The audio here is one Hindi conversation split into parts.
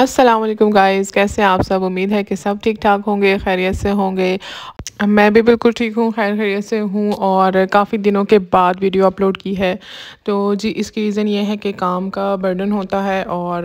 असलम गाइज़ कैसे हैं आप सब उम्मीद है कि सब ठीक ठाक होंगे खैरियत से होंगे मैं भी बिल्कुल ठीक हूँ खैर खैरियत से हूँ और काफ़ी दिनों के बाद वीडियो अपलोड की है तो जी इसकी रीज़न ये है कि काम का बर्डन होता है और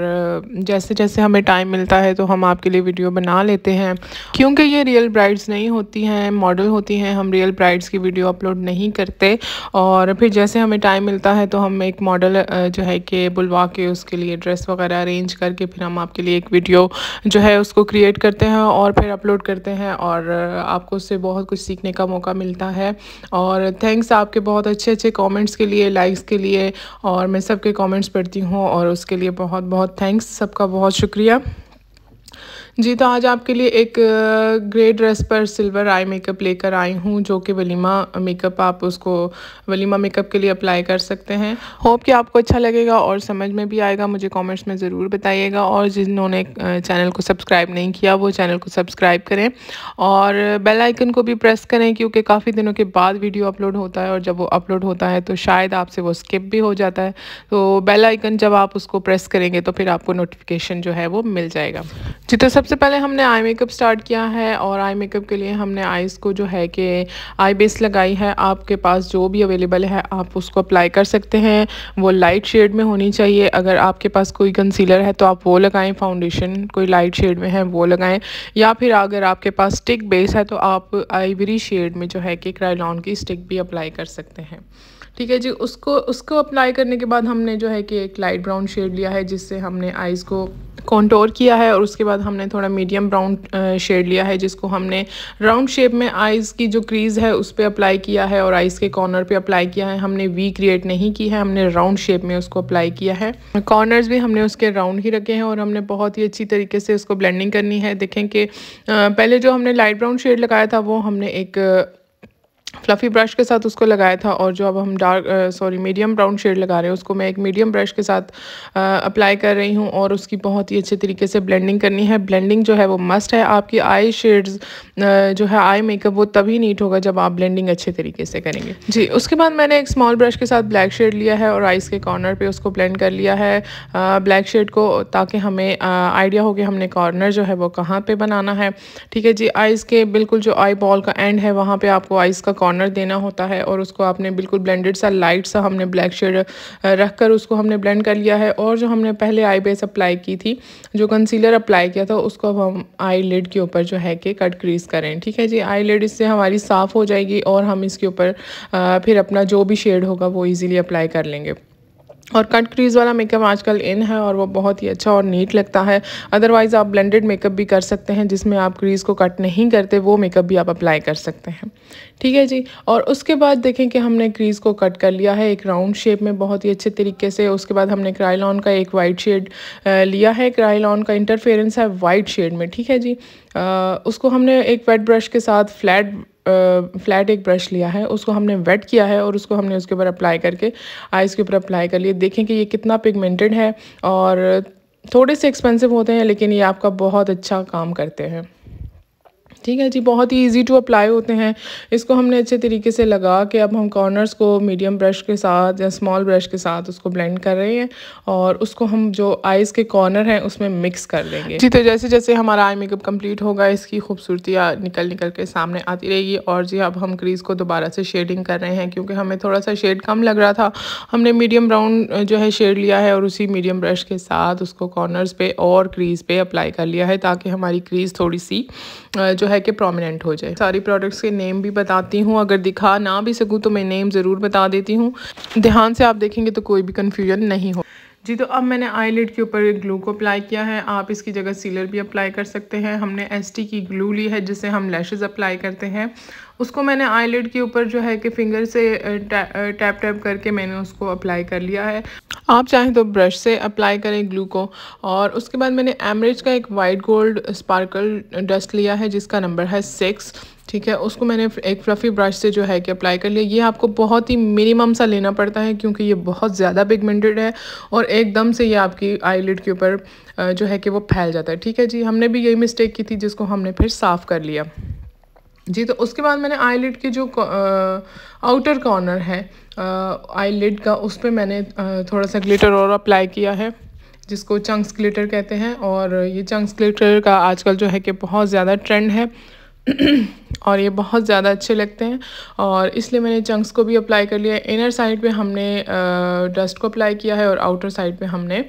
जैसे जैसे हमें टाइम मिलता है तो हम आपके लिए वीडियो बना लेते हैं क्योंकि ये रियल ब्राइड्स नहीं होती हैं मॉडल होती हैं हम रियल ब्राइड्स की वीडियो अपलोड नहीं करते और फिर जैसे हमें टाइम मिलता है तो हम एक मॉडल जो है कि बुलवा के उसके लिए ड्रेस वगैरह अरेंज करके फिर हम आपके लिए एक वीडियो जो है उसको क्रिएट करते हैं और फिर अपलोड करते हैं और आपको उससे बहुत कुछ सीखने का मौका मिलता है और थैंक्स आपके बहुत अच्छे अच्छे कमेंट्स के लिए लाइक्स के लिए और मैं सबके कमेंट्स पढ़ती हूँ और उसके लिए बहुत बहुत थैंक्स सबका बहुत शुक्रिया जी तो आज आपके लिए एक ग्रे ड्रेस पर सिल्वर आई मेकअप लेकर आई हूँ जो कि वलीमा मेकअप आप उसको वलीमा मेकअप के लिए अप्लाई कर सकते हैं होप कि आपको अच्छा लगेगा और समझ में भी आएगा मुझे कमेंट्स में ज़रूर बताइएगा और जिन्होंने चैनल को सब्सक्राइब नहीं किया वो चैनल को सब्सक्राइब करें और बेल आइकन को भी प्रेस करें क्योंकि काफ़ी दिनों के बाद वीडियो अपलोड होता है और जब वो अपलोड होता है तो शायद आपसे वो स्किप भी हो जाता है तो बेल आइकन जब आप उसको प्रेस करेंगे तो फिर आपको नोटिफिकेशन जो है वो मिल जाएगा जी तो सब सबसे पहले हमने आई मेकअप स्टार्ट किया है और आई मेकअप के लिए हमने आईज़ को जो है कि आई बेस लगाई है आपके पास जो भी अवेलेबल है आप उसको अप्लाई कर सकते हैं वो लाइट शेड में होनी चाहिए अगर आपके पास कोई कंसीलर है तो आप वो लगाएं फाउंडेशन कोई लाइट शेड में है वो लगाएं या फिर अगर आपके पास स्टिक बेस है तो आप आईवरी शेड में जो है कि क्राइलॉन की स्टिक भी अप्लाई कर सकते हैं ठीक है जी उसको उसको अप्लाई करने के बाद हमने जो है कि एक लाइट ब्राउन शेड लिया है जिससे हमने आइज़ को कॉन्टोर किया है और उसके बाद हमने थोड़ा मीडियम ब्राउन शेड लिया है जिसको हमने राउंड शेप में आइज़ की जो क्रीज़ है उस पर अप्लाई किया है और आइज़ के कॉर्नर पे अप्लाई किया है हमने वी क्रिएट नहीं की है हमने राउंड शेप में उसको अप्लाई किया है कॉर्नर्स भी हमने उसके राउंड ही रखे हैं और हमने बहुत ही अच्छी तरीके से उसको ब्लेंडिंग करनी है देखें कि पहले जो हमने लाइट ब्राउन शेड लगाया था वो हमने एक फ्लफ़ी ब्रश के साथ उसको लगाया था और जो अब हम dark sorry medium brown shade लगा रहे हैं उसको मैं एक मीडियम ब्रश के साथ अप्लाई uh, कर रही हूँ और उसकी बहुत ही अच्छे तरीके से ब्लेंडिंग करनी है ब्लेंडिंग जो है वो मस्ट है आपकी आई शेड्स uh, जो है आई मेकअप वो तभी नीट होगा जब आप ब्लेंडिंग अच्छे तरीके से करेंगे जी उसके बाद मैंने एक स्मॉल ब्रश के साथ ब्लैक शेड लिया है और आइज़ के कॉर्नर पर उसको ब्लेंड कर लिया है ब्लैक uh, शेड को ताकि हमें आइडिया हो कि हमने कॉर्नर जो है वो कहाँ पर बनाना है ठीक है जी आइज़ के बिल्कुल जो आई बॉल का एंड है वहाँ पर आपको आइज़ का कॉर्नर देना होता है और उसको आपने बिल्कुल ब्लेंडेड सा लाइट सा हमने ब्लैक शेड रख कर उसको हमने ब्लेंड कर लिया है और जो हमने पहले आई बेस अप्लाई की थी जो कंसीलर अप्लाई किया था उसको अब हम आई लेड के ऊपर जो है कि कट क्रीज करें ठीक है जी आई लेड इससे हमारी साफ़ हो जाएगी और हम इसके ऊपर फिर अपना जो भी शेड होगा वो ईज़िली अप्लाई कर लेंगे और कट क्रीज वाला मेकअप आजकल इन है और वो बहुत ही अच्छा और नीट लगता है अदरवाइज़ आप ब्लेंडेड मेकअप भी कर सकते हैं जिसमें आप क्रीज़ को कट नहीं करते वो मेकअप भी आप अप्लाई कर सकते हैं ठीक है जी और उसके बाद देखें कि हमने क्रीज़ को कट कर लिया है एक राउंड शेप में बहुत ही अच्छे तरीके से उसके बाद हमने क्राइलॉन का एक वाइट शेड लिया है क्राइलॉन का इंटरफेरेंस है वाइट शेड में ठीक है जी उसको हमने एक वेट ब्रश के साथ फ्लैट फ्लैट एक ब्रश लिया है उसको हमने वेट किया है और उसको हमने उसके ऊपर अप्लाई करके आइज़ के ऊपर अप्लाई कर लिए देखें कि ये कितना पिगमेंटेड है और थोड़े से एक्सपेंसिव होते हैं लेकिन ये आपका बहुत अच्छा काम करते हैं ठीक है जी बहुत ही इजी टू अप्लाई होते हैं इसको हमने अच्छे तरीके से लगा के अब हम कॉर्नर्स को मीडियम ब्रश के साथ या स्मॉल ब्रश के साथ उसको ब्लेंड कर रहे हैं और उसको हम जो आईज़ के कॉर्नर हैं उसमें मिक्स कर लेंगे जी तो जैसे जैसे हमारा आई मेकअप कंप्लीट होगा इसकी खूबसूरती निकल निकल के सामने आती रहेगी और जी अब हम क्रीज़ को दोबारा से शेडिंग कर रहे हैं क्योंकि हमें थोड़ा सा शेड कम लग रहा था हमने मीडियम ब्राउन जो है शेड लिया है और उसी मीडियम ब्रश के साथ उसको कॉर्नर्स पे और क्रीज़ पर अप्लाई कर लिया है ताकि हमारी क्रीज़ थोड़ी सी जो है कि प्रोमिनेंट हो जाए सारी प्रोडक्ट्स के नेम भी बताती हूँ अगर दिखा ना भी सकूँ तो मैं नेम ज़रूर बता देती हूँ ध्यान से आप देखेंगे तो कोई भी कन्फ्यूजन नहीं हो जी तो अब मैंने आई के ऊपर ग्लू को अप्लाई किया है आप इसकी जगह सीलर भी अप्लाई कर सकते हैं हमने एस की ग्लू ली है जिसे हम लैशेज़ अप्लाई करते हैं उसको मैंने आई के ऊपर जो है कि फिंगर से टैप टैप करके मैंने उसको अप्लाई कर लिया है आप चाहें तो ब्रश से अप्लाई करें ग्लू को और उसके बाद मैंने एमरेज का एक वाइट गोल्ड स्पार्कल डस्ट लिया है जिसका नंबर है सिक्स ठीक है उसको मैंने एक फ्लफ़ी ब्रश से जो है कि अप्लाई कर लिया ये आपको बहुत ही मिनिमम सा लेना पड़ता है क्योंकि ये बहुत ज़्यादा पिगमेंटेड है और एकदम से ये आपकी आईलिड के ऊपर जो है कि वो फैल जाता है ठीक है जी हमने भी यही मिस्टेक की थी जिसको हमने फिर साफ़ कर लिया जी तो उसके बाद मैंने आईलिड की जो आ, आउटर कॉर्नर है आईलिड का उस पर मैंने आ, थोड़ा सा ग्लिटर और अप्लाई किया है जिसको चंक्स ग्लिटर कहते हैं और ये चंक्स ग्लिटर का आजकल जो है कि बहुत ज़्यादा ट्रेंड है और ये बहुत ज़्यादा अच्छे लगते हैं और इसलिए मैंने चंक्स को भी अप्लाई कर लिया है इनर साइड पे हमने डस्ट को अप्लाई किया है और आउटर साइड पे हमने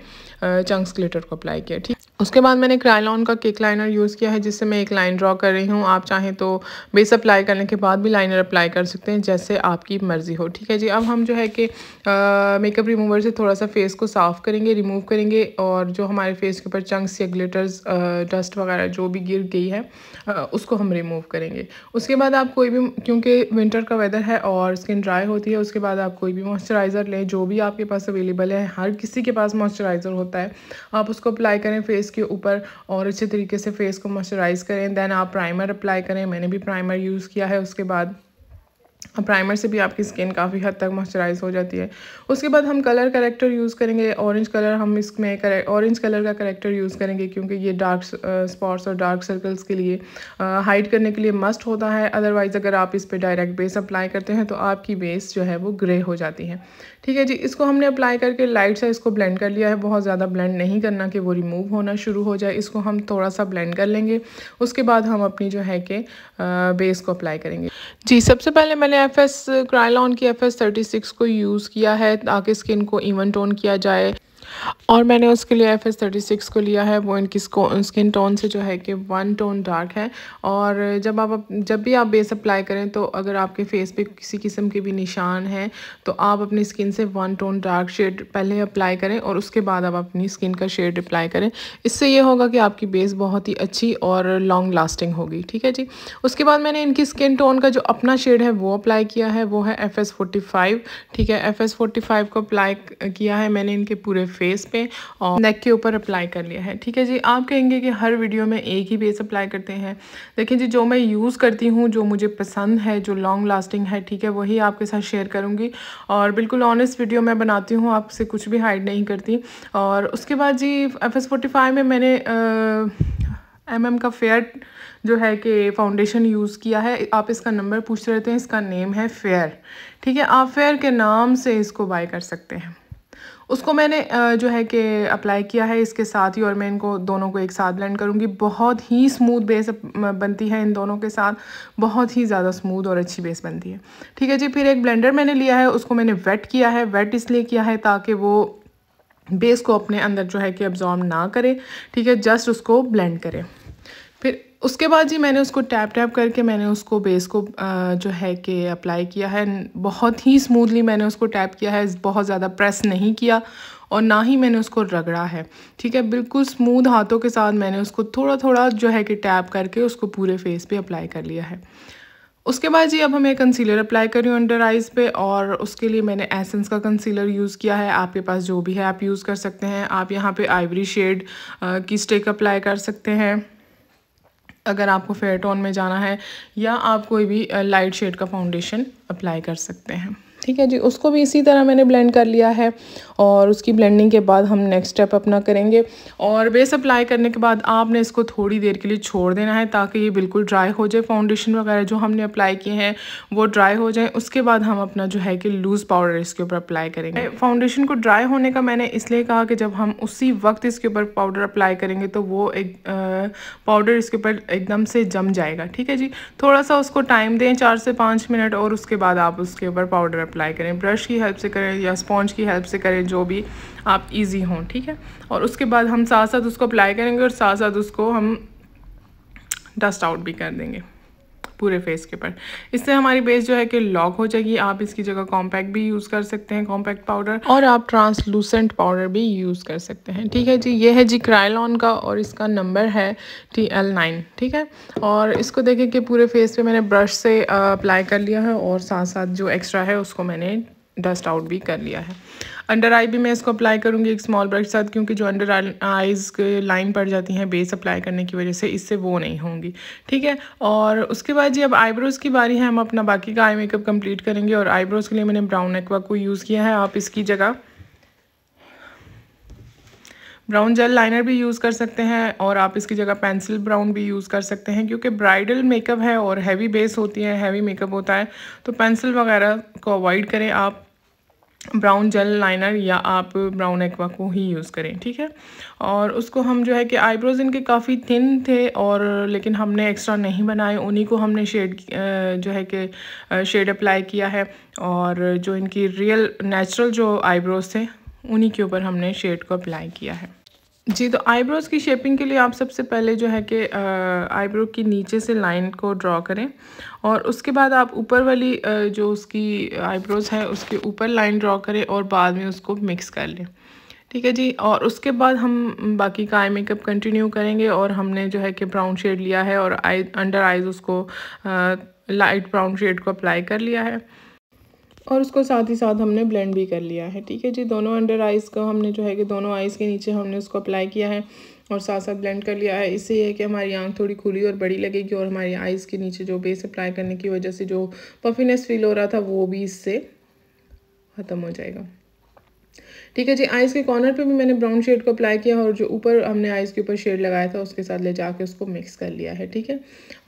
चंक्स ग्लिटर को अप्लाई किया ठीक उसके बाद मैंने क्राइलॉन का केक लाइनर यूज़ किया है जिससे मैं एक लाइन ड्रॉ कर रही हूँ आप चाहें तो बेस अप्लाई करने के बाद भी लाइनर अप्लाई कर सकते हैं जैसे आपकी मर्ज़ी हो ठीक है जी अब हम जो है कि मेकअप रिमूवर से थोड़ा सा फेस को साफ़ करेंगे रिमूव करेंगे और जो हमारे फेस के ऊपर चंक्स या ग्लिटर्स डस्ट वगैरह जो भी गिर गई है आ, उसको हम रिमूव करेंगे उसके बाद आप कोई भी क्योंकि विंटर का वेदर है और स्किन ड्राई होती है उसके बाद आप कोई भी मॉइस्चराइज़र लें जो भी आपके पास अवेलेबल है हर किसी के पास मॉइस्चराइज़र होता होता है आप उसको अप्लाई करें फेस के ऊपर और अच्छे तरीके से फेस को मॉइस्चराइज़ करें दैन आप प्राइमर अप्लाई करें मैंने भी प्राइमर यूज़ किया है उसके बाद प्राइमर से भी आपकी स्किन काफ़ी हद तक मॉइस्चराइज हो जाती है उसके बाद हम कलर करेक्टर यूज़ करेंगे ऑरेंज कलर हम इसमें ऑरेंज कलर का करेक्टर यूज़ करेंगे क्योंकि ये डार्क स्पॉट्स और डार्क सर्कल्स के लिए हाइड करने के लिए मस्ट होता है अदरवाइज़ अगर आप इस पर डायरेक्ट बेस अप्लाई करते हैं तो आपकी बेस जो है वो ग्रे हो जाती है ठीक है जी इसको हमने अप्लाई करके लाइट से इसको ब्लेंड कर लिया है बहुत ज़्यादा ब्लेंड नहीं करना कि वो रिमूव होना शुरू हो जाए इसको हम थोड़ा सा ब्लेंड कर लेंगे उसके बाद हम अपनी जो है कि बेस को अप्लाई करेंगे जी सबसे पहले मैंने एफ एस की एफ एस थर्टी सिक्स को यूज़ किया है ताकि स्किन को इवन टोन किया जाए और मैंने उसके लिए एफ एस थर्टी सिक्स को लिया है वो इनकी स्किन टोन से जो है कि वन टोन डार्क है और जब आप जब भी आप बेस अप्लाई करें तो अगर आपके फेस पे किसी किस्म के भी निशान हैं तो आप अपनी स्किन से वन टोन डार्क शेड पहले अप्लाई करें और उसके बाद आप अपनी स्किन का शेड अप्लाई करें इससे ये होगा कि आपकी बेस बहुत ही अच्छी और लॉन्ग लास्टिंग होगी ठीक है जी उसके बाद मैंने इनकी स्किन टोन का जो अपना शेड है वो अप्लाई किया है वो है एफ एस फोर्टी फाइव ठीक है एफ एस फाइव को अप्लाई किया है मैंने इनके पूरे फेस बेस पे और नेक के ऊपर अप्लाई कर लिया है ठीक है जी आप कहेंगे कि हर वीडियो में एक ही बेस अप्लाई करते हैं देखिए जी जो मैं यूज़ करती हूँ जो मुझे पसंद है जो लॉन्ग लास्टिंग है ठीक है वही आपके साथ शेयर करूँगी और बिल्कुल ऑनेस्ट वीडियो मैं बनाती हूँ आपसे कुछ भी हाइड नहीं करती और उसके बाद जी एफ एस में मैंने एम एम का फेयर जो है कि फाउंडेशन यूज़ किया है आप इसका नंबर पूछ रहते हैं इसका नेम है फेयर ठीक है आप फेयर के नाम से इसको बाय कर सकते हैं उसको मैंने जो है कि अप्लाई किया है इसके साथ ही और मैं इनको दोनों को एक साथ ब्लेंड करूँगी बहुत ही स्मूथ बेस बनती है इन दोनों के साथ बहुत ही ज़्यादा स्मूथ और अच्छी बेस बनती है ठीक है जी फिर एक ब्लेंडर मैंने लिया है उसको मैंने वेट किया है वेट इसलिए किया है ताकि वो बेस को अपने अंदर जो है कि अब्जॉर्ब ना करें ठीक है जस्ट उसको ब्लेंड करें उसके बाद जी मैंने उसको टैप टैप करके मैंने उसको बेस को जो है कि अप्लाई किया है बहुत ही स्मूथली मैंने उसको टैप किया है बहुत ज़्यादा प्रेस नहीं किया और ना ही मैंने उसको रगड़ा है ठीक है बिल्कुल स्मूथ हाथों के साथ मैंने उसको थोड़ा थोड़ा जो है कि टैप करके उसको पूरे फेस पे अप्लाई कर लिया है उसके बाद जी अब हमें कंसीलर अप्लाई करी हूँ अंडर आइज़ पे और उसके लिए मैंने एसेंस का कंसीलर यूज़ किया है आपके पास जो भी है आप यूज़ कर सकते हैं आप यहाँ पे आइवरी शेड की स्टिक अप्लाई कर सकते हैं अगर आपको फेयर टोन में जाना है या आप कोई भी लाइट शेड का फाउंडेशन अप्लाई कर सकते हैं ठीक है जी उसको भी इसी तरह मैंने ब्लेंड कर लिया है और उसकी ब्लेंडिंग के बाद हम नेक्स्ट स्टेप अपना करेंगे और बेस अप्लाई करने के बाद आपने इसको थोड़ी देर के लिए छोड़ देना है ताकि ये बिल्कुल ड्राई हो जाए फाउंडेशन वगैरह जो हमने अप्लाई किए हैं वो ड्राई हो जाए उसके बाद हम अपना जो है कि लूज़ पाउडर इसके ऊपर अप्लाई करेंगे फाउंडेशन को ड्राई होने का मैंने इसलिए कहा कि जब हम उसी वक्त इसके ऊपर पाउडर अप्लाई करेंगे तो वो एक पाउडर इसके ऊपर एकदम से जम जाएगा ठीक है जी थोड़ा सा उसको टाइम दें चार से पाँच मिनट और उसके बाद आप उसके ऊपर पाउडर अप्लाई अप्लाई करें ब्रश की हेल्प से करें या स्पॉन्ज की हेल्प से करें जो भी आप इजी हों ठीक है और उसके बाद हम साथ साथ उसको अप्लाई करेंगे और साथ साथ उसको हम डस्ट आउट भी कर देंगे पूरे फेस के ऊपर इससे हमारी बेस जो है कि लॉक हो जाएगी आप इसकी जगह कॉम्पैक्ट भी यूज़ कर सकते हैं कॉम्पैक्ट पाउडर और आप ट्रांसलूसेंट पाउडर भी यूज़ कर सकते हैं ठीक है जी ये है जी क्राइलॉन का और इसका नंबर है टी एल नाइन ठीक है और इसको देखें कि पूरे फेस पे मैंने ब्रश से अप्लाई कर लिया है और साथ साथ जो एक्स्ट्रा है उसको मैंने डस्ट आउट भी कर लिया है अंडर आई भी मैं इसको अप्लाई करूँगी एक स्मॉल ब्रश के साथ क्योंकि जो अंडर आइज़ लाइन पड़ जाती हैं बेस अप्लाई करने की वजह से इससे वो नहीं होंगी ठीक है और उसके बाद जी अब आईब्रोज़ की बारी है हम अपना बाकी का आई मेकअप कम्प्लीट करेंगे और आईब्रोज़ के लिए मैंने ब्राउन एक्वा को यूज़ किया है आप इसकी जगह ब्राउन जेल लाइनर भी यूज़ कर सकते हैं और आप इसकी जगह पेंसिल ब्राउन भी यूज़ कर सकते हैं क्योंकि ब्राइडल मेकअप है और हैवी बेस होती है हैवी मेकअप होता है तो पेंसिल वगैरह को अवॉइड करें आप ब्राउन जेल लाइनर या आप ब्राउन एक्वा को ही यूज़ करें ठीक है और उसको हम जो है कि आईब्रोज़ इनके काफ़ी थिन थे और लेकिन हमने एक्स्ट्रा नहीं बनाए उन्हीं को हमने शेड जो है कि शेड अप्लाई किया है और जो इनकी रियल नेचुरल जो आईब्रोज़ थे उन्हीं के ऊपर हमने शेड को अप्लाई किया है जी तो आईब्रोज़ की शेपिंग के लिए आप सबसे पहले जो है कि आईब्रो की नीचे से लाइन को ड्रॉ करें और उसके बाद आप ऊपर वाली आ, जो उसकी आईब्रोज़ है उसके ऊपर लाइन ड्रॉ करें और बाद में उसको मिक्स कर लें ठीक है जी और उसके बाद हम बाकी का आई मेकअप कंटिन्यू करेंगे और हमने जो है कि ब्राउन शेड लिया है और आई अंडर आइज़ उसको आ, लाइट ब्राउन शेड को अप्लाई कर लिया है और उसको साथ ही साथ हमने ब्लेंड भी कर लिया है ठीक है जी दोनों अंडर आइज़ को हमने जो है कि दोनों आइज़ के नीचे हमने उसको अप्लाई किया है और साथ साथ ब्लेंड कर लिया है इससे यह है कि हमारी आंख थोड़ी खुली और बड़ी लगेगी और हमारी आइज़ के नीचे जो बेस अप्लाई करने की वजह से जो पफीनेस फील हो रहा था वो भी इससे ख़त्म हो जाएगा ठीक है जी आइज़ के कॉर्नर पे भी मैंने ब्राउन शेड को अप्लाई किया और जो ऊपर हमने आइज़ के ऊपर शेड लगाया था उसके साथ ले जाके उसको मिक्स कर लिया है ठीक है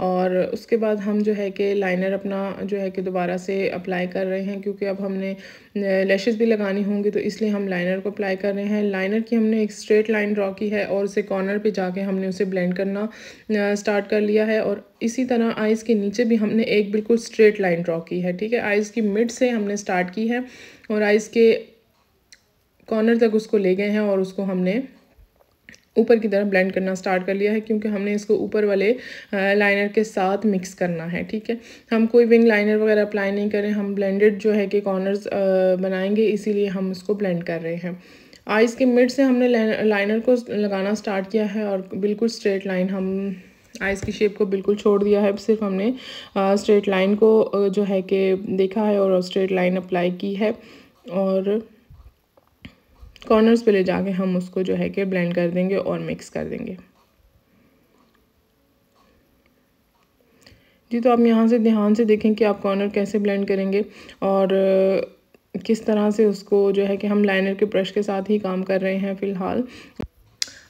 और उसके बाद हम जो है कि लाइनर अपना जो है कि दोबारा से अप्लाई कर रहे हैं क्योंकि अब हमने लैशेज़ भी लगानी होंगी तो इसलिए हम लाइनर को अप्लाई कर रहे हैं लाइनर की हमने एक स्ट्रेट लाइन ड्रॉ की है और उसे कॉर्नर पर जाके हमने उसे ब्लेंड करना स्टार्ट कर लिया है और इसी तरह आइज़ के नीचे भी हमने एक बिल्कुल स्ट्रेट लाइन ड्रॉ की है ठीक है आइज़ की मिड से हमने स्टार्ट की है और आइज़ के कॉर्नर तक उसको ले गए हैं और उसको हमने ऊपर की तरफ ब्लेंड करना स्टार्ट कर लिया है क्योंकि हमने इसको ऊपर वाले लाइनर के साथ मिक्स करना है ठीक है हम कोई विंग लाइनर वगैरह अप्लाई नहीं करें हम ब्लेंडेड जो है कि कॉर्नर्स बनाएंगे इसीलिए हम उसको ब्लेंड कर रहे हैं आइज़ के मिड से हमने लाइनर को लगाना स्टार्ट किया है और बिल्कुल स्ट्रेट लाइन हम आइज़ की शेप को बिल्कुल छोड़ दिया है सिर्फ हमने स्ट्रेट लाइन को जो है कि देखा है और स्ट्रेट लाइन अप्लाई की है और कॉर्नर्स पे ले जाके हम उसको जो है कि ब्लेंड कर देंगे और मिक्स कर देंगे जी तो आप यहाँ से ध्यान से देखें कि आप कॉर्नर कैसे ब्लेंड करेंगे और किस तरह से उसको जो है कि हम लाइनर के ब्रश के साथ ही काम कर रहे हैं फ़िलहाल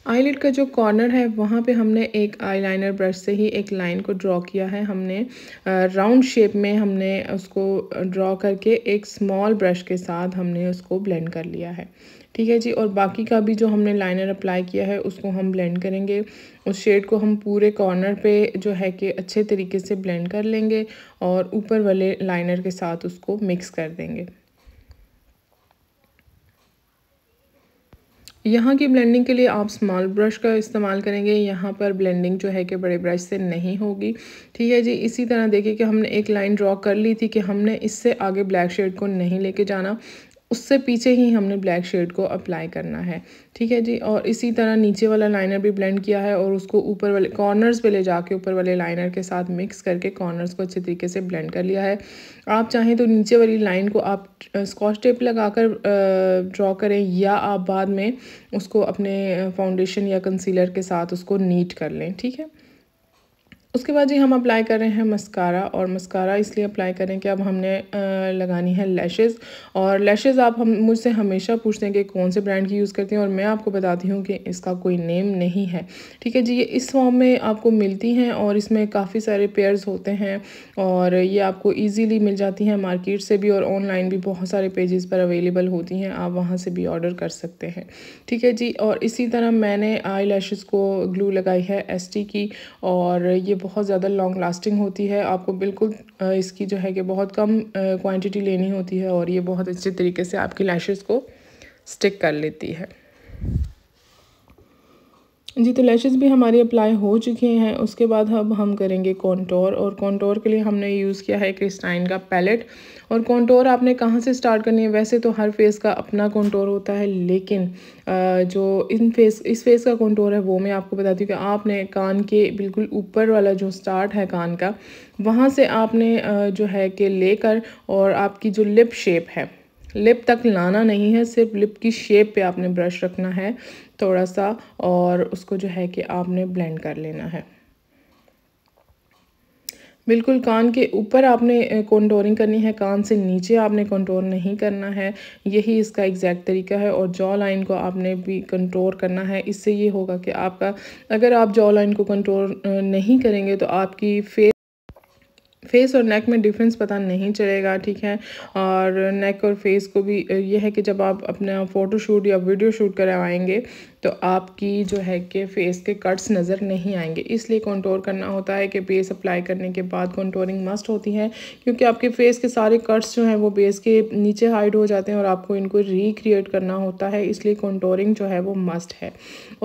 आईलिड का जो कॉर्नर है वहाँ पे हमने एक आईलाइनर ब्रश से ही एक लाइन को ड्रॉ किया है हमने राउंड शेप में हमने उसको ड्रॉ करके एक स्मॉल ब्रश के साथ हमने उसको ब्लेंड कर लिया है ठीक है जी और बाकी का भी जो हमने लाइनर अप्लाई किया है उसको हम ब्लेंड करेंगे उस शेड को हम पूरे कॉर्नर पे जो है कि अच्छे तरीके से ब्लेंड कर लेंगे और ऊपर वाले लाइनर के साथ उसको मिक्स कर देंगे यहाँ की ब्लेंडिंग के लिए आप स्मॉल ब्रश का इस्तेमाल करेंगे यहाँ पर ब्लेंडिंग जो है कि बड़े ब्रश से नहीं होगी ठीक है जी इसी तरह देखिए कि हमने एक लाइन ड्रॉ कर ली थी कि हमने इससे आगे ब्लैक शेड को नहीं लेके जाना उससे पीछे ही हमने ब्लैक शेड को अप्लाई करना है ठीक है जी और इसी तरह नीचे वाला लाइनर भी ब्लेंड किया है और उसको ऊपर वाले कॉर्नर्स पे ले जाके ऊपर वाले लाइनर के साथ मिक्स करके कॉर्नर्स को अच्छे तरीके से ब्लेंड कर लिया है आप चाहें तो नीचे वाली लाइन को आप स्कॉच टेप लगाकर ड्रॉ करें या आप बाद में उसको अपने फाउंडेशन या कंसीलर के साथ उसको नीट कर लें ठीक है उसके बाद जी हम अप्लाई कर रहे हैं मस्कारा और मस्कारा इसलिए अप्लाई करें कि अब हमने लगानी है लैशेस और लैशेस आप हम मुझसे हमेशा पूछते हैं कि कौन से ब्रांड की यूज़ करती हैं और मैं आपको बताती हूँ कि इसका कोई नेम नहीं है ठीक है जी ये इस फॉर्म में आपको मिलती हैं और इसमें काफ़ी सारे पेयर्स होते हैं और ये आपको ईजीली मिल जाती हैं मार्केट से भी और ऑनलाइन भी बहुत सारे पेजेस पर अवेलेबल होती हैं आप वहाँ से भी ऑर्डर कर सकते हैं ठीक है जी और इसी तरह मैंने आई को ग्लू लगाई है एस की और ये बहुत ज़्यादा लॉन्ग लास्टिंग होती है आपको बिल्कुल इसकी जो है कि बहुत कम क्वांटिटी लेनी होती है और ये बहुत अच्छे तरीके से आपकी लैशेज़ को स्टिक कर लेती है जी तो लैशेज़ भी हमारी अप्लाई हो चुकी हैं उसके बाद अब हम करेंगे कॉन्टोर और कॉन्टोर के लिए हमने यूज़ किया है क्रिस्टाइन का पैलेट और कॉन्टोर आपने कहाँ से स्टार्ट करनी है वैसे तो हर फेस का अपना कॉन्टोर होता है लेकिन जो इन फेस इस फेस का कॉन्टोर है वो मैं आपको बताती हूँ कि आपने कान के बिल्कुल ऊपर वाला जो स्टार्ट है कान का वहाँ से आपने जो है कि लेकर और आपकी जो लिप शेप है लिप तक लाना नहीं है सिर्फ लिप की शेप पे आपने ब्रश रखना है थोड़ा सा और उसको जो है कि आपने ब्लेंड कर लेना है बिल्कुल कान के ऊपर आपने कॉन्टोरिंग करनी है कान से नीचे आपने कंट्रोल नहीं करना है यही इसका एग्जैक्ट तरीका है और जॉ लाइन को आपने भी कंट्रोल करना है इससे ये होगा कि आपका अगर आप जॉ लाइन को कंट्रोल नहीं करेंगे तो आपकी फेस फेस और नेक में डिफरेंस पता नहीं चलेगा ठीक है और नेक और फेस को भी यह है कि जब आप अपना फ़ोटोशूट या वीडियो शूट करवाएंगे तो आपकी जो है कि फेस के कट्स नज़र नहीं आएंगे इसलिए कंटोर करना होता है कि बेस अप्लाई करने के बाद कंटोरिंग मस्ट होती है क्योंकि आपके फेस के सारे कट्स जो हैं वो बेस के नीचे हाइड हो जाते हैं और आपको इनको रिक्रिएट करना होता है इसलिए कंटोरिंग जो है वो मस्ट है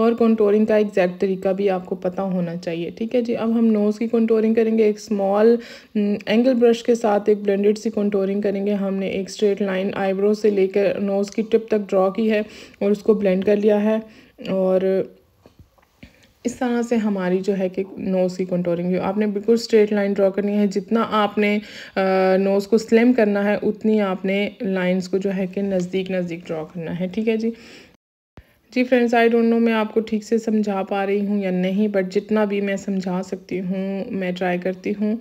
और कंटोरिंग का एग्जैक्ट तरीका भी आपको पता होना चाहिए ठीक है जी अब हम नोज़ की कंटोरिंग करेंगे एक स्मॉल एंगल ब्रश के साथ एक ब्लेंडेड सी कंटोरिंग करेंगे हमने एक स्ट्रेट लाइन आईब्रो से लेकर नोज़ की टिप तक ड्रॉ की है और उसको ब्लेंड कर लिया है और इस तरह से हमारी जो है कि नोज़ की कंटोरिंग भी आपने बिल्कुल स्ट्रेट लाइन ड्रॉ करनी है जितना आपने नोज़ को स्लिम करना है उतनी आपने लाइंस को जो है कि नज़दीक नज़दीक ड्रॉ करना है ठीक है जी जी फ्रेंड्स आई डोंट नो मैं आपको ठीक से समझा पा रही हूँ या नहीं बट जितना भी मैं समझा सकती हूँ मैं ट्राई करती हूँ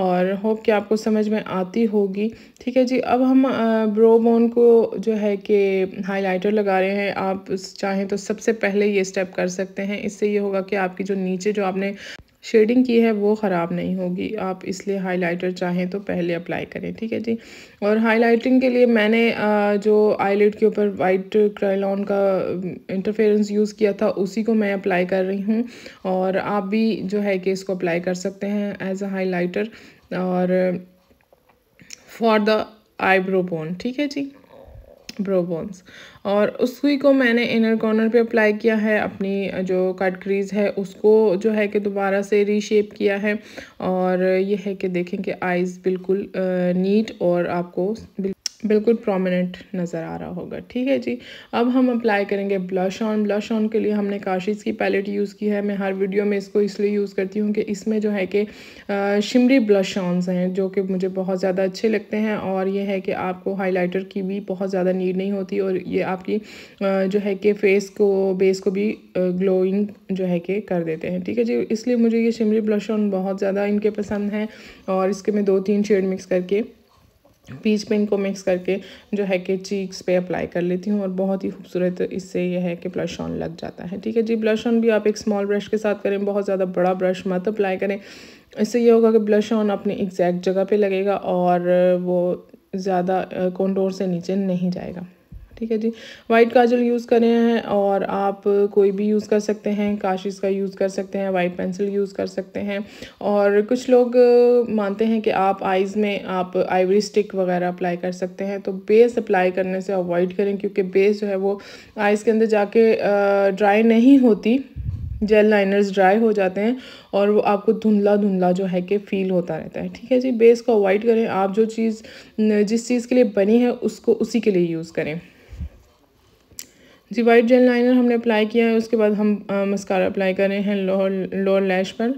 और होप कि आपको समझ में आती होगी ठीक है जी अब हम ब्रो बोन को जो है कि हाइलाइटर लगा रहे हैं आप चाहें तो सबसे पहले ये स्टेप कर सकते हैं इससे ये होगा कि आपकी जो नीचे जो आपने शेडिंग की है वो ख़राब नहीं होगी आप इसलिए हाइलाइटर चाहें तो पहले अप्लाई करें ठीक है जी और हाइलाइटिंग के लिए मैंने जो आईलेट के ऊपर वाइट क्राइलॉन का इंटरफेरेंस यूज़ किया था उसी को मैं अप्लाई कर रही हूँ और आप भी जो है कि इसको अप्लाई कर सकते हैं एज अ हाईलाइटर और फॉर द आईब्रो बोन ठीक है जी ब्रोबोन्स और उसी को मैंने इनर कॉर्नर पे अप्लाई किया है अपनी जो कट क्रीज है उसको जो है कि दोबारा से रीशेप किया है और ये है कि देखें कि आइज़ बिल्कुल नीट और आपको बिल्कुल प्रोमिनेंट नज़र आ रहा होगा ठीक है जी अब हम अप्लाई करेंगे ब्लश ऑन ब्लश ऑन के लिए हमने काशिज़ की पैलेट यूज़ की है मैं हर वीडियो में इसको इसलिए यूज़ करती हूँ कि इसमें जो है कि शिमरी ब्लश ऑन्स हैं जो कि मुझे बहुत ज़्यादा अच्छे लगते हैं और ये है कि आपको हाईलाइटर की भी बहुत ज़्यादा नीड नहीं होती और ये आपकी जो है कि फेस को बेस को भी ग्लोइंग जो है कि कर देते हैं ठीक है जी इसलिए मुझे ये शिमरी ब्लश ऑन बहुत ज़्यादा इनके पसंद हैं और इसके मैं दो तीन शेड मिक्स करके पीच में इनको मिक्स करके जो है कि चीक्स पे अप्लाई कर लेती हूँ और बहुत ही खूबसूरत इससे यह है कि ब्लश ऑन लग जाता है ठीक है जी ब्लश ऑन भी आप एक स्मॉल ब्रश के साथ करें बहुत ज़्यादा बड़ा ब्रश मत अप्लाई करें इससे यह होगा कि ब्लश ऑन अपनी एग्जैक्ट जगह पे लगेगा और वो ज़्यादा कॉन्डोर से नीचे नहीं जाएगा ठीक है जी वाइट काजल यूज़ करें हैं और आप कोई भी यूज़ कर सकते हैं काशिश का यूज़ कर सकते हैं वाइट पेंसिल यूज़ कर सकते हैं और कुछ लोग uh, मानते हैं कि आप आइज़ में आप आइवरी स्टिक वगैरह अप्लाई कर सकते हैं तो बेस अप्लाई करने से अवॉइड करें क्योंकि बेस जो है वो आइज़ के अंदर जाके ड्राई uh, नहीं होती जेल लाइनर्स ड्राई हो जाते हैं और वो आपको धुंधला धुंधला जो है कि फ़ील होता रहता है ठीक है जी बेस को अवॉइड करें आप जो चीज़ जिस चीज़ के लिए बनी है उसको उसी के लिए यूज़ करें जी वाइट जेल लाइनर हमने अप्लाई किया है उसके बाद हम मस्कारा अप्लाई कर रहे हैं लोअर लोअर लैश पर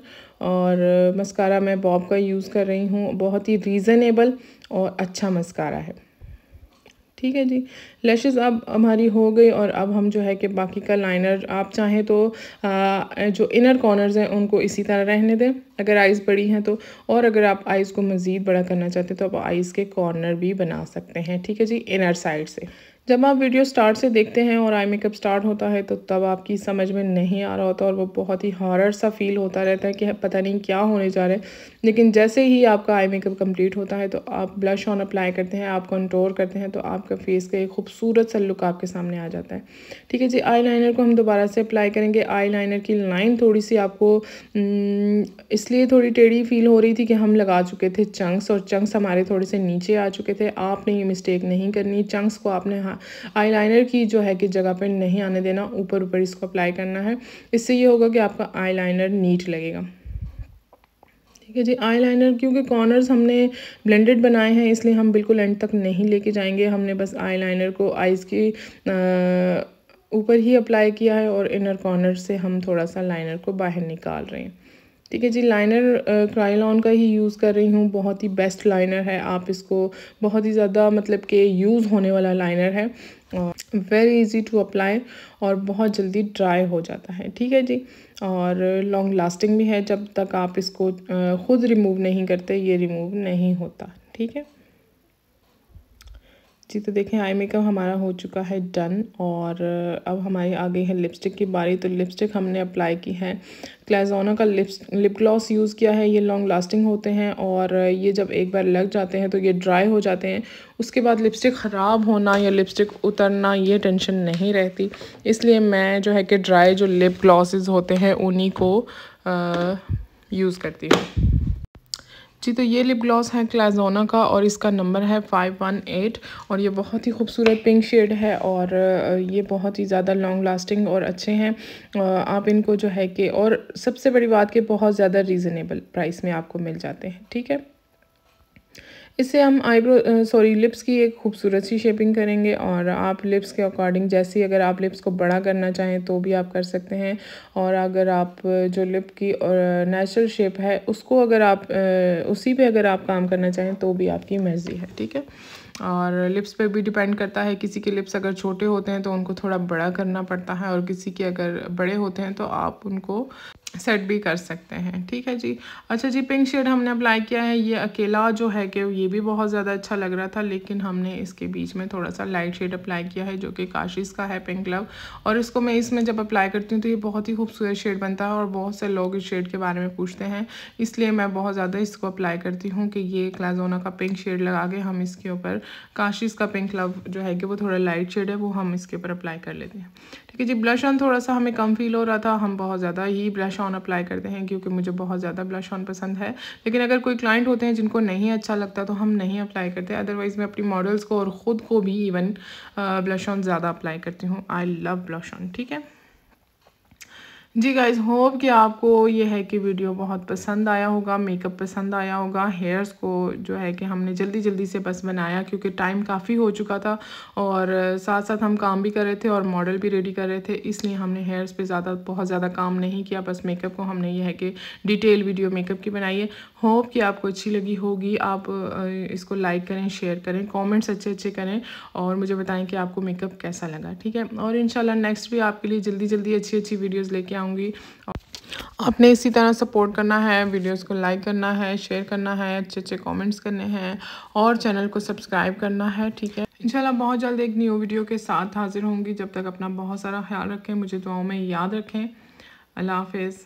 और मस्कारा मैं बॉब का यूज़ कर रही हूँ बहुत ही रीज़नेबल और अच्छा मस्कारा है ठीक है जी लैशेस अब हमारी हो गई और अब हम जो है कि बाकी का लाइनर आप चाहें तो आ, जो इनर कॉर्नर्स हैं उनको इसी तरह रहने दें अगर आइज़ बड़ी हैं तो और अगर आप आइज़ को मज़ीद बड़ा करना चाहते हैं तो आप आइज़ के कॉर्नर भी बना सकते हैं ठीक है जी इनर साइड से जब आप वीडियो स्टार्ट से देखते हैं और आई मेकअप स्टार्ट होता है तो तब आपकी समझ में नहीं आ रहा होता और वो बहुत ही हारर सा फील होता रहता है कि पता नहीं क्या होने जा रहा है लेकिन जैसे ही आपका आई मेकअप कंप्लीट होता है तो आप ब्लश ऑन अप्लाई करते हैं आप कंट्रोल करते हैं तो आपका फेस का एक खूबसूरत सा लुक आपके सामने आ जाता है ठीक है जी आई को हम दोबारा से अप्लाई करेंगे आई की लाइन थोड़ी सी आपको हम्म, इसलिए थोड़ी टेढ़ी फील हो रही थी कि हम लगा चुके थे चंक्स और चंक्स हमारे थोड़े से नीचे आ चुके थे आपने ये मिस्टेक नहीं करनी चंक्स को आपने करना आईलाइनर की जो है कि जगह पर नहीं आने देना ऊपर ऊपर इसको अप्लाई करना है इससे ये होगा कि आपका आईलाइनर नीट लगेगा ठीक है जी आईलाइनर क्योंकि कॉर्नर्स हमने ब्लेंडेड बनाए हैं इसलिए हम बिल्कुल एंड तक नहीं लेके जाएंगे हमने बस आईलाइनर को आइज़ की ऊपर ही अप्लाई किया है और इनर कॉर्नर से हम थोड़ा सा लाइनर को बाहर निकाल रहे हैं ठीक है जी लाइनर क्राइलॉन का ही यूज़ कर रही हूँ बहुत ही बेस्ट लाइनर है आप इसको बहुत ही ज़्यादा मतलब कि यूज़ होने वाला लाइनर है वेरी इजी टू अप्लाई और बहुत जल्दी ड्राई हो जाता है ठीक है जी और लॉन्ग लास्टिंग भी है जब तक आप इसको ख़ुद रिमूव नहीं करते ये रिमूव नहीं होता ठीक है जी तो देखें आई मेकअप हमारा हो चुका है डन और अब हमारी आ गई है लिपस्टिक की बारी तो लिपस्टिक हमने अप्लाई की है क्लाजोना का लिप लिप ग्लॉस यूज़ किया है ये लॉन्ग लास्टिंग होते हैं और ये जब एक बार लग जाते हैं तो ये ड्राई हो जाते हैं उसके बाद लिपस्टिक ख़राब होना या लिपस्टिक उतरना ये टेंशन नहीं रहती इसलिए मैं जो है कि ड्राई जो लिप ग्लॉसेज होते हैं उन्हीं को यूज़ करती हूँ जी तो ये लिप ग्लॉस है क्लाजोना का और इसका नंबर है फ़ाइव वन एट और ये बहुत ही खूबसूरत पिंक शेड है और ये बहुत ही ज़्यादा लॉन्ग लास्टिंग और अच्छे हैं आप इनको जो है कि और सबसे बड़ी बात कि बहुत ज़्यादा रीज़नेबल प्राइस में आपको मिल जाते हैं ठीक है इससे हम आईब्रो सॉरी लिप्स की एक खूबसूरत सी शेपिंग करेंगे और आप लिप्स के अकॉर्डिंग जैसी अगर आप लिप्स को बड़ा करना चाहें तो भी आप कर सकते हैं और अगर आप जो लिप की और नेचुरल शेप है उसको अगर आप उसी पे अगर आप काम करना चाहें तो भी आपकी मर्ज़ी है ठीक है और लिप्स पे भी डिपेंड करता है किसी के लिप्स अगर छोटे होते हैं तो उनको थोड़ा बड़ा करना पड़ता है और किसी के अगर बड़े होते हैं तो आप उनको सेट भी कर सकते हैं ठीक है जी अच्छा जी पिंक शेड हमने अप्लाई किया है ये अकेला जो है कि ये भी बहुत ज़्यादा अच्छा लग रहा था लेकिन हमने इसके बीच में थोड़ा सा लाइट शेड अप्लाई किया है जो कि काशिश का है पिंक लव और इसको मैं इसमें जब अप्लाई करती हूँ तो ये बहुत ही खूबसूरत शेड बनता है और बहुत से लोग इस शेड के बारे में पूछते हैं इसलिए मैं बहुत ज़्यादा इसको अप्लाई करती हूँ कि ये क्लाजोना का पिंक शेड लगा के हम इसके ऊपर काशिश का पिंक लव जो है कि वो थोड़ा लाइट शेड है वो हम इसके ऊपर अप्लाई कर लेते हैं ठीक है जी ब्लश ऑन थोड़ा सा हमें कम फील हो रहा था हम बहुत ज़्यादा ही ब्लश ऑन अप्लाई करते हैं क्योंकि मुझे बहुत ज़्यादा ब्लश ऑन पसंद है लेकिन अगर कोई क्लाइंट होते हैं जिनको नहीं अच्छा लगता तो हम नहीं अप्लाई करते अदरवाइज़ मैं अपनी मॉडल्स को और ख़ुद को भी इवन ब्लश ऑन ज़्यादा अप्लाई करती हूँ आई लव ब्लश ऑन ठीक है जी गाइज होप कि आपको ये है कि वीडियो बहुत पसंद आया होगा मेकअप पसंद आया होगा हेयर्स को जो है कि हमने जल्दी जल्दी से बस बनाया क्योंकि टाइम काफ़ी हो चुका था और साथ साथ हम काम भी कर रहे थे और मॉडल भी रेडी कर रहे थे इसलिए हमने हेयर्स पे ज़्यादा बहुत ज़्यादा काम नहीं किया बस मेकअप को हमने यह है कि डिटेल वीडियो मेकअप की बनाई है होप कि आपको अच्छी लगी होगी आप इसको लाइक करें शेयर करें कॉमेंट्स अच्छे अच्छे करें और मुझे बताएँ कि आपको मेकअप कैसा लगा ठीक है और इन नेक्स्ट भी आपके लिए जल्दी जल्दी अच्छी अच्छी वीडियोज़ लेके आऊँ जाऊँगी आपने इसी तरह सपोर्ट करना है वीडियोस को लाइक करना है शेयर करना है अच्छे अच्छे कमेंट्स करने हैं और चैनल को सब्सक्राइब करना है ठीक है इंशाल्लाह बहुत जल्द एक न्यू वीडियो के साथ हाजिर होंगी जब तक अपना बहुत सारा ख्याल रखें मुझे दुआओं में याद रखें अल्लाह हाफिज़